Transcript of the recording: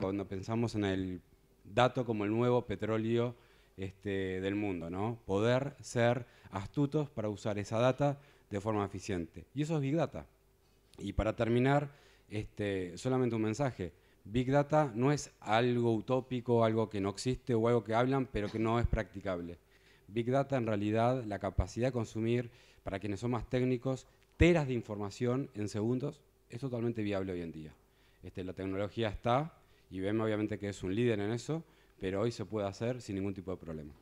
cuando pensamos en el dato como el nuevo petróleo este, del mundo, ¿no? Poder ser astutos para usar esa data de forma eficiente. Y eso es Big Data. Y para terminar, este, solamente un mensaje. Big Data no es algo utópico, algo que no existe o algo que hablan, pero que no es practicable. Big Data en realidad, la capacidad de consumir, para quienes son más técnicos, teras de información en segundos, es totalmente viable hoy en día. Este, la tecnología está, y vemos obviamente que es un líder en eso, pero hoy se puede hacer sin ningún tipo de problema.